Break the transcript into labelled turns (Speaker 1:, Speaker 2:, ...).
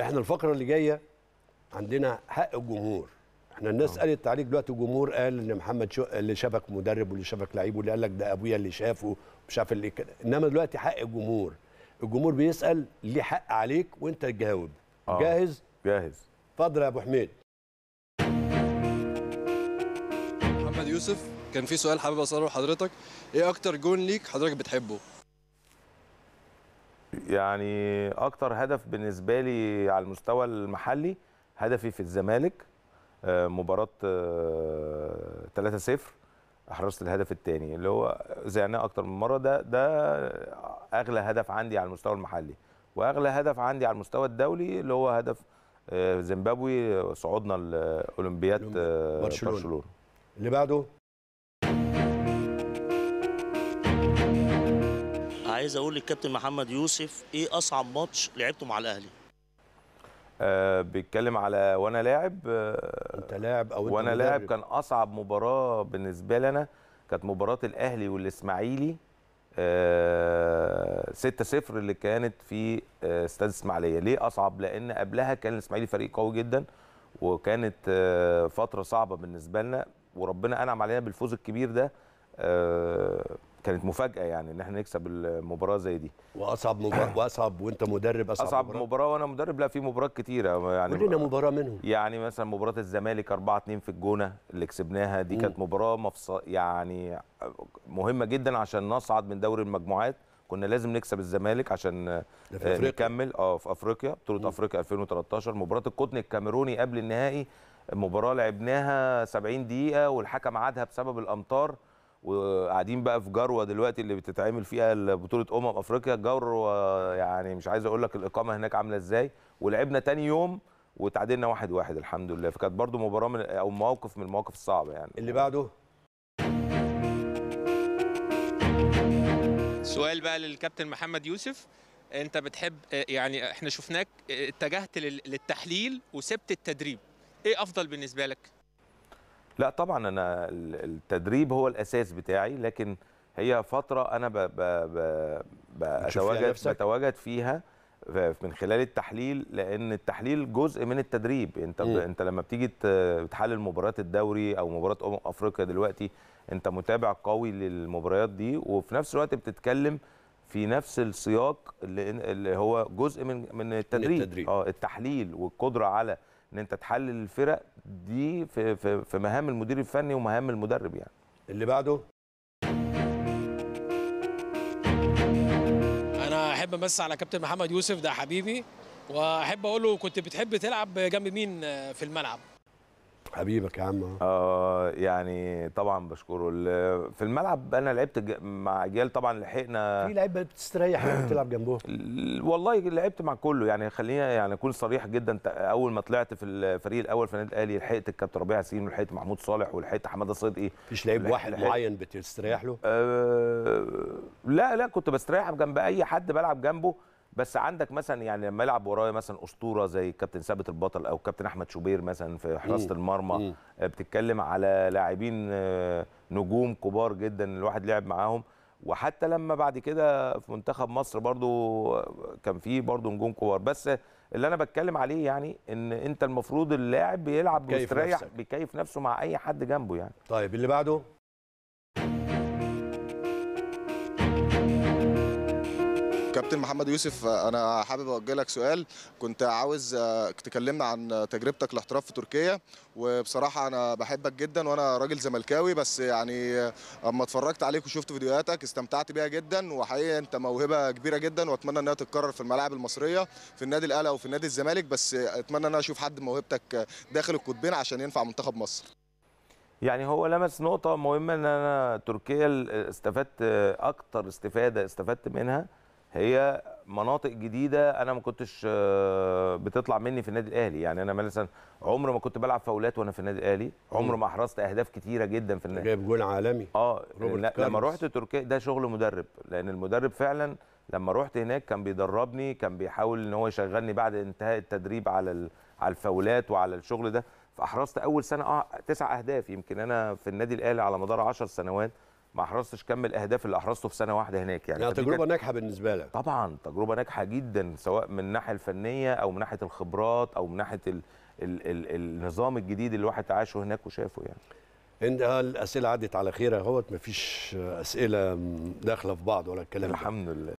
Speaker 1: احنا الفقره اللي جايه عندنا حق الجمهور احنا الناس آه. قالت تعليق دلوقتي الجمهور قال ان محمد شو... اللي شافك مدرب واللي شافك لعيب واللي قال لك ده ابويا اللي شافه مش عارف اللي كده انما دلوقتي حق الجمهور الجمهور بيسال ليه حق عليك وانت تجاوب آه. جاهز جاهز اتفضل يا ابو حميد محمد يوسف كان في سؤال حابب اساله لحضرتك ايه اكتر جون ليك حضرتك بتحبه يعني اكتر هدف بالنسبه لي على المستوى المحلي هدفي في الزمالك آه، مباراه 3 0 احرزت الهدف الثاني اللي هو زعناه اكتر من مره ده ده اغلى هدف عندي على المستوى المحلي واغلى هدف عندي على المستوى الدولي اللي هو هدف آه، زيمبابوي صعودنا لاولمبياد آه، برشلونه اللي بعده عايز اقول للكابتن محمد يوسف ايه اصعب ماتش لعبته مع الاهلي آه بيتكلم على وانا لاعب آه انت لاعب او وانا لاعب كان اصعب مباراه بالنسبه لي انا كانت مباراه الاهلي والاسماعيلي 6-0 آه، اللي كانت في آه، استاد اسماعيليه ليه اصعب لان قبلها كان الاسماعيلي فريق قوي جدا وكانت آه فتره صعبه بالنسبه لنا وربنا انعم علينا بالفوز الكبير ده آه، كانت مفاجاه يعني ان احنا نكسب المباراه زي دي واصعب مباراه واصعب وانت مدرب اصعب, أصعب مباراه, مباراة وانا مدرب لا في مباريات كتيره يعني كلنا مباراه منهم يعني مثلا مباراه الزمالك 4 2 في الجونه اللي كسبناها دي كانت مباراه مفص... يعني مهمه جدا عشان نصعد من دوري المجموعات كنا لازم نكسب الزمالك عشان آه، نكمل اه في افريقيا بطوله افريقيا 2013 مباراه القطن الكاميروني قبل النهائي مباراه لعبناها 70 دقيقه والحكم عادها بسبب الامطار وقاعدين بقى في جروه دلوقتي اللي بتتعمل فيها بطوله امم افريقيا جروه يعني مش عايز اقول لك الاقامه هناك عامله ازاي ولعبنا تاني يوم وتعادلنا واحد واحد الحمد لله فكانت برضو مباراه من او موقف من المواقف الصعبه يعني اللي بعده سؤال بقى للكابتن محمد يوسف انت بتحب يعني احنا شفناك اتجهت للتحليل وسبت التدريب ايه افضل بالنسبه لك لا طبعا انا التدريب هو الاساس بتاعي لكن هي فتره انا ب ب ب بتواجد بتواجد فيها من خلال التحليل لان التحليل جزء من التدريب انت ب... انت لما بتيجي تحلل مباراه الدوري او مباراه امم افريقيا دلوقتي انت متابع قوي للمباريات دي وفي نفس الوقت بتتكلم في نفس السياق اللي, هو جزء من من التدريب, التدريب. اه التحليل والقدره على ان انت تحلل الفرق دي في, في, في مهام المدير الفني ومهام المدرب يعني اللي بعده انا احب امس على كابتن محمد يوسف ده حبيبي واحب اقول له كنت بتحب تلعب جنب مين في الملعب حبيبك يا عم اه يعني طبعا بشكره في الملعب انا لعبت مع اجيال طبعا لحقنا في لعيبه بتستريح لما بتلعب جنبهم والله لعبت مع كله يعني خلينا يعني اكون صريح جدا اول ما طلعت في الفريق الاول في النادي الاهلي لحقت الكابتن ربيع ياسين ولحقت محمود صالح ولحقت حماده صدقي مفيش لعيب واحد معين بتستريح له؟ آه لا لا كنت بستريح جنب اي حد بلعب جنبه بس عندك مثلا يعني لما يلعب ورايا مثلا اسطوره زي كابتن ثابت البطل او كابتن احمد شوبير مثلا في حراسه المرمى آه، بتتكلم على لاعبين آه، نجوم كبار جدا الواحد لعب معاهم وحتى لما بعد كده في منتخب مصر برضو آه، كان فيه برضو نجوم كبار بس اللي انا بتكلم عليه يعني ان انت المفروض اللاعب بيلعب مستريح بيكيف نفسه مع اي حد جنبه يعني طيب اللي بعده كابتن محمد يوسف انا حابب اوجه لك سؤال كنت عاوز آه، تكلمنا عن تجربتك الاحتراف في تركيا وبصراحه انا بحبك جدا وانا راجل زملكاوي بس يعني آه، اما اتفرجت عليك وشفت فيديوهاتك استمتعت بيها جدا وحقيقه انت موهبه كبيره جدا واتمنى انها تتكرر في الملاعب المصريه في النادي الاهلي او في النادي الزمالك بس اتمنى ان انا اشوف حد موهبتك داخل القطبين عشان ينفع منتخب مصر يعني هو لمس نقطة مهمة ان انا تركيا آه، استفدت اكتر استفادة استفدت منها هي مناطق جديده انا ما كنتش آه، بتطلع مني في النادي الاهلي يعني انا مثلا عمر ما كنت بلعب فاولات وانا في النادي الاهلي عمر ما احرزت اهداف كتيره جدا في النادي جايب جول عالمي اه لما رحت تركيا ده شغل مدرب لان المدرب فعلا لما رحت هناك كان بيدربني كان بيحاول ان هو يشغلني بعد انتهاء التدريب على على الفاولات وعلى الشغل ده فاحرزت اول سنه اه تسع اهداف يمكن انا في النادي الاهلي على مدار 10 سنوات ما احرزتش كم الاهداف اللي احرزته في سنه واحده هناك يعني, يعني تجربه كانت... ناجحه بالنسبه لك طبعا تجربه ناجحه جدا سواء من الناحيه الفنيه او من ناحيه الخبرات او من ناحيه ال... ال... ال... النظام الجديد اللي الواحد عاشه هناك وشافه يعني انت الاسئله عدت على خير اهوت مفيش اسئله داخله في بعض ولا الكلام الحمد لله